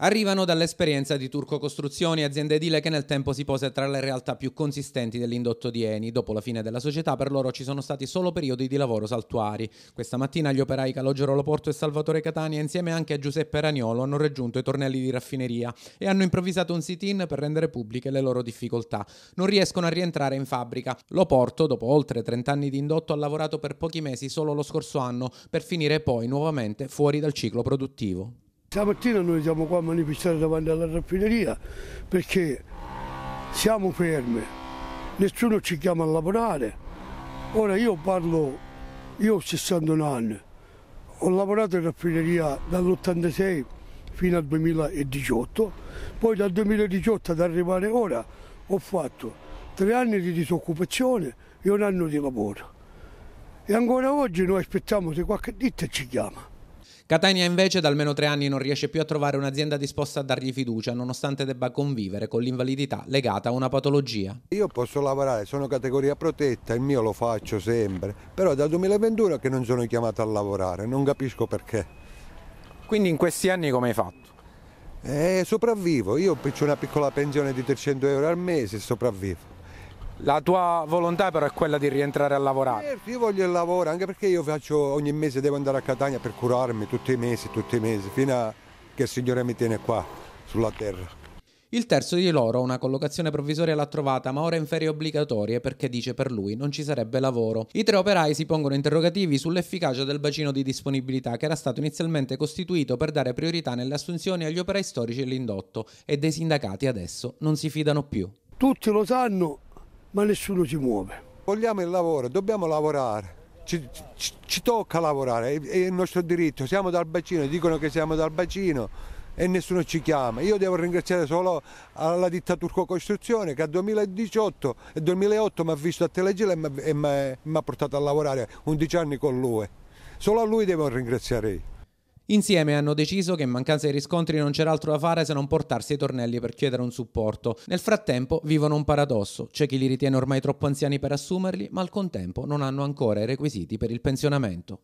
arrivano dall'esperienza di Turco Costruzioni, azienda edile che nel tempo si pose tra le realtà più consistenti dell'indotto di Eni. Dopo la fine della società per loro ci sono stati solo periodi di lavoro saltuari. Questa mattina gli operai Calogero Loporto e Salvatore Catania insieme anche a Giuseppe Raniolo hanno raggiunto i tornelli di raffineria e hanno improvvisato un sit-in per rendere pubbliche le loro difficoltà. Non riescono a rientrare in fabbrica. Loporto, dopo oltre 30 anni di indotto, ha lavorato per pochi mesi solo lo scorso anno per finire poi nuovamente fuori dal ciclo produttivo. Stamattina noi siamo qua a manifestare davanti alla raffineria perché siamo fermi, nessuno ci chiama a lavorare. Ora io parlo, io ho 61 anni, ho lavorato in raffineria dall'86 fino al 2018, poi dal 2018 ad arrivare ora ho fatto tre anni di disoccupazione e un anno di lavoro. E ancora oggi noi aspettiamo se qualche ditta ci chiama. Catania invece da almeno tre anni non riesce più a trovare un'azienda disposta a dargli fiducia nonostante debba convivere con l'invalidità legata a una patologia. Io posso lavorare, sono categoria protetta, il mio lo faccio sempre, però dal 2021 che non sono chiamato a lavorare, non capisco perché. Quindi in questi anni come hai fatto? Eh, sopravvivo, io ho una piccola pensione di 300 euro al mese e sopravvivo. La tua volontà però è quella di rientrare a lavorare. Certo, io voglio il lavoro, anche perché io faccio ogni mese devo andare a Catania per curarmi tutti i mesi, tutti i mesi, fino a che il Signore mi tiene qua sulla terra. Il terzo di loro una collocazione provvisoria l'ha trovata, ma ora in ferie obbligatorie perché dice per lui non ci sarebbe lavoro. I tre operai si pongono interrogativi sull'efficacia del bacino di disponibilità che era stato inizialmente costituito per dare priorità nelle assunzioni agli operai storici e dell'indotto e dei sindacati adesso non si fidano più. Tutti lo sanno ma nessuno si muove. Vogliamo il lavoro, dobbiamo lavorare. Ci, ci, ci tocca lavorare, è, è il nostro diritto. Siamo dal bacino, dicono che siamo dal bacino e nessuno ci chiama. Io devo ringraziare solo alla ditta Turco Costruzione che a 2018 e 2008 mi ha visto a Telegila e mi ha portato a lavorare 11 anni con lui. Solo a lui devo ringraziare io. Insieme hanno deciso che in mancanza di riscontri non c'era altro da fare se non portarsi ai tornelli per chiedere un supporto. Nel frattempo vivono un paradosso, c'è chi li ritiene ormai troppo anziani per assumerli, ma al contempo non hanno ancora i requisiti per il pensionamento.